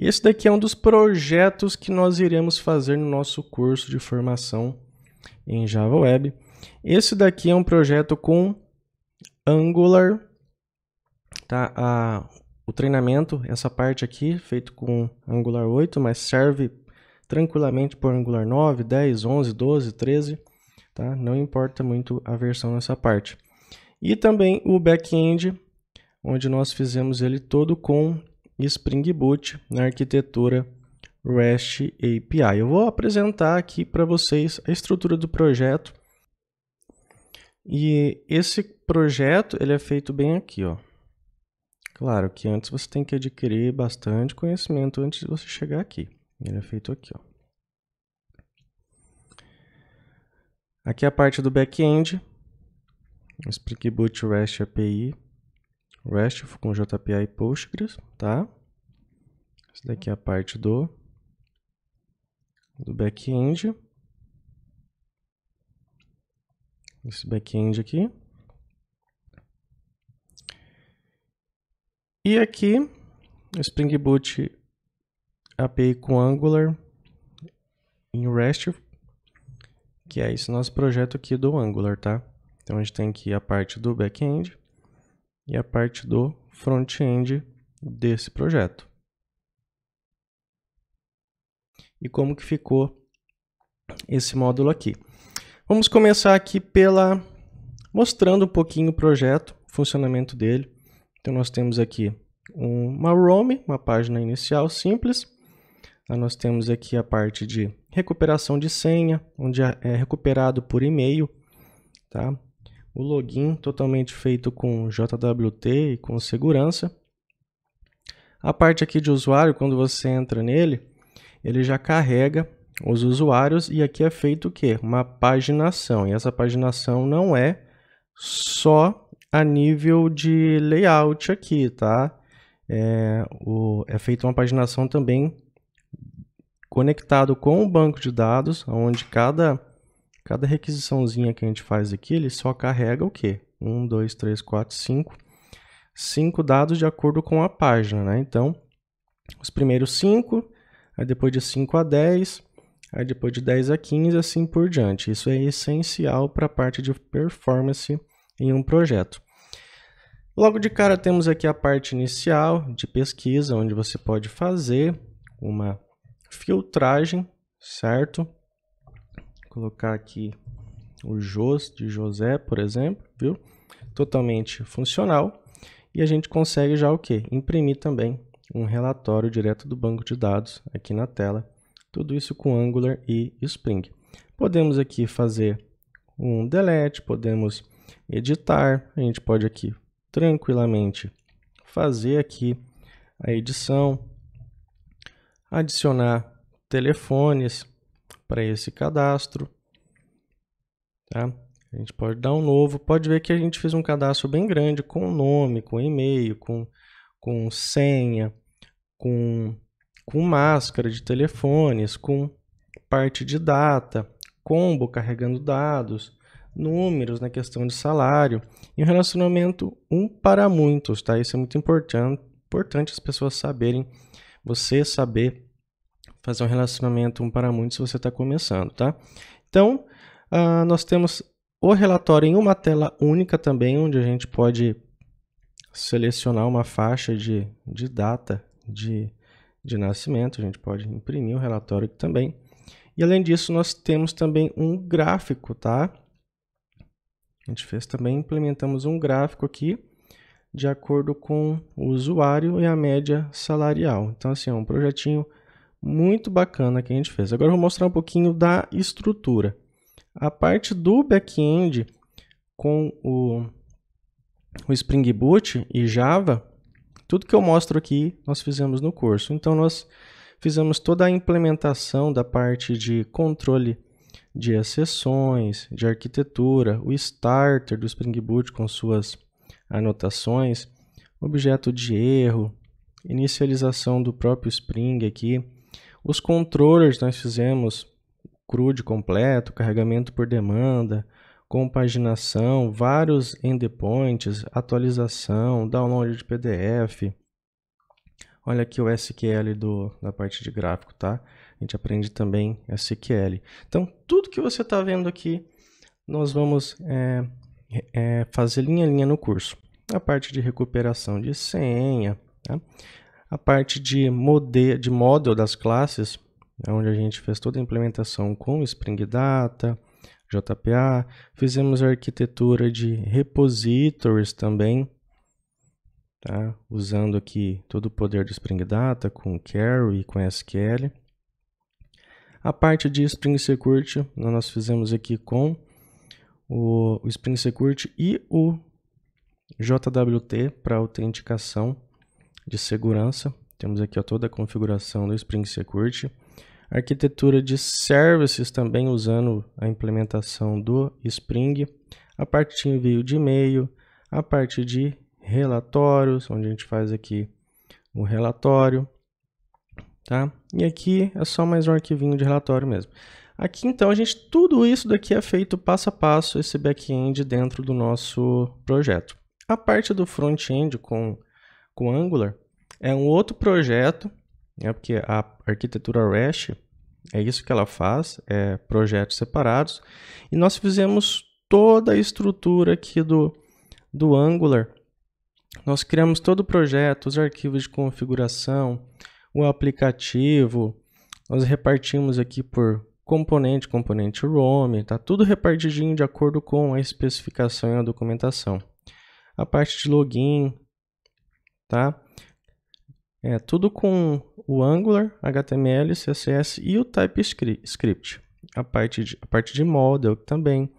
E esse daqui é um dos projetos que nós iremos fazer no nosso curso de formação em Java Web. Esse daqui é um projeto com Angular, tá? A, o treinamento, essa parte aqui, feito com Angular 8, mas serve tranquilamente por Angular 9, 10, 11, 12, 13, tá? Não importa muito a versão nessa parte. E também o back-end, onde nós fizemos ele todo com Spring Boot na arquitetura REST API. Eu vou apresentar aqui para vocês a estrutura do projeto. E esse projeto ele é feito bem aqui, ó. Claro que antes você tem que adquirir bastante conhecimento antes de você chegar aqui. Ele é feito aqui, ó. Aqui é a parte do back-end, Spring Boot REST API, REST com JPA e Postgres, tá? Isso daqui é a parte do, do back-end. Esse back-end aqui. E aqui, Spring Boot API com Angular em REST, que é esse nosso projeto aqui do Angular, tá? Então a gente tem aqui a parte do back-end e a parte do front-end desse projeto e como que ficou esse módulo aqui. Vamos começar aqui pela mostrando um pouquinho o projeto, o funcionamento dele. Então nós temos aqui uma ROM, uma página inicial simples. Nós temos aqui a parte de recuperação de senha, onde é, é recuperado por e-mail, tá? O login totalmente feito com JWT e com segurança. A parte aqui de usuário, quando você entra nele, ele já carrega os usuários e aqui é feito o que? Uma paginação. E essa paginação não é só a nível de layout aqui, tá? É, o, é feita uma paginação também conectado com o banco de dados, onde cada, cada requisiçãozinha que a gente faz aqui, ele só carrega o que? 1, 2, 3, 4, 5. 5 dados de acordo com a página, né? Então, os primeiros 5 aí depois de 5 a 10, aí depois de 10 a 15, assim por diante. Isso é essencial para a parte de performance em um projeto. Logo de cara temos aqui a parte inicial de pesquisa, onde você pode fazer uma filtragem, certo? Vou colocar aqui o Jos de José, por exemplo, viu? Totalmente funcional. E a gente consegue já o que? Imprimir também um relatório direto do banco de dados aqui na tela, tudo isso com Angular e Spring. Podemos aqui fazer um delete, podemos editar, a gente pode aqui tranquilamente fazer aqui a edição, adicionar telefones para esse cadastro, tá? A gente pode dar um novo, pode ver que a gente fez um cadastro bem grande com nome, com e-mail, com com senha, com, com máscara de telefones, com parte de data, combo carregando dados, números na questão de salário e um relacionamento um para muitos, tá? Isso é muito importante, importante as pessoas saberem, você saber fazer um relacionamento um para muitos se você está começando, tá? Então, uh, nós temos o relatório em uma tela única também, onde a gente pode selecionar uma faixa de, de data de, de nascimento, a gente pode imprimir o um relatório também. E além disso, nós temos também um gráfico, tá? A gente fez também, implementamos um gráfico aqui de acordo com o usuário e a média salarial. Então, assim, é um projetinho muito bacana que a gente fez. Agora eu vou mostrar um pouquinho da estrutura. A parte do back-end com o o Spring Boot e Java, tudo que eu mostro aqui nós fizemos no curso. Então nós fizemos toda a implementação da parte de controle de exceções, de arquitetura, o starter do Spring Boot com suas anotações, objeto de erro, inicialização do próprio Spring aqui, os controllers nós fizemos CRUD completo, carregamento por demanda, compaginação, vários endpoints, atualização, download de PDF. Olha aqui o SQL do, da parte de gráfico, tá? A gente aprende também SQL. Então, tudo que você está vendo aqui, nós vamos é, é, fazer linha a linha no curso. A parte de recuperação de senha, tá? a parte de, model, de model das classes, né, onde a gente fez toda a implementação com Spring Data, JPA, fizemos a arquitetura de repositories também, tá? usando aqui todo o poder do Spring Data com Carry e com SQL. A parte de Spring Security nós fizemos aqui com o Spring Security e o JWT para autenticação de segurança. Temos aqui ó, toda a configuração do Spring Security arquitetura de services também usando a implementação do Spring, a parte de envio de e-mail, a parte de relatórios, onde a gente faz aqui o um relatório, tá? E aqui é só mais um arquivinho de relatório mesmo. Aqui então a gente tudo isso daqui é feito passo a passo esse back-end dentro do nosso projeto. A parte do front-end com com Angular é um outro projeto é porque a arquitetura REST é isso que ela faz, é projetos separados, e nós fizemos toda a estrutura aqui do, do Angular, nós criamos todo o projeto, os arquivos de configuração, o aplicativo, nós repartimos aqui por componente, componente ROM, tá tudo repartidinho de acordo com a especificação e a documentação. A parte de login, tá? É tudo com o Angular, HTML, CSS e o TypeScript. A parte de, a parte de model também.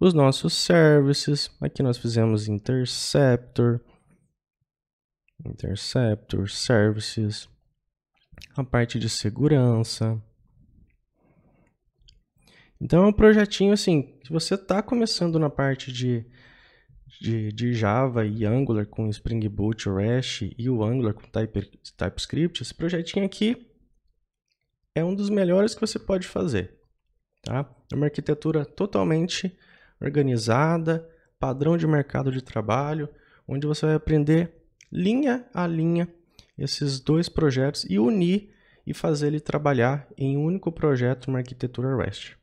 Os nossos services, aqui nós fizemos interceptor, interceptor, services, a parte de segurança. Então é um projetinho assim, Se você está começando na parte de de, de Java e Angular com Spring Boot, REST e o Angular com type, TypeScript, esse projetinho aqui é um dos melhores que você pode fazer. Tá? É uma arquitetura totalmente organizada, padrão de mercado de trabalho, onde você vai aprender linha a linha esses dois projetos e unir e fazer ele trabalhar em um único projeto, uma arquitetura REST.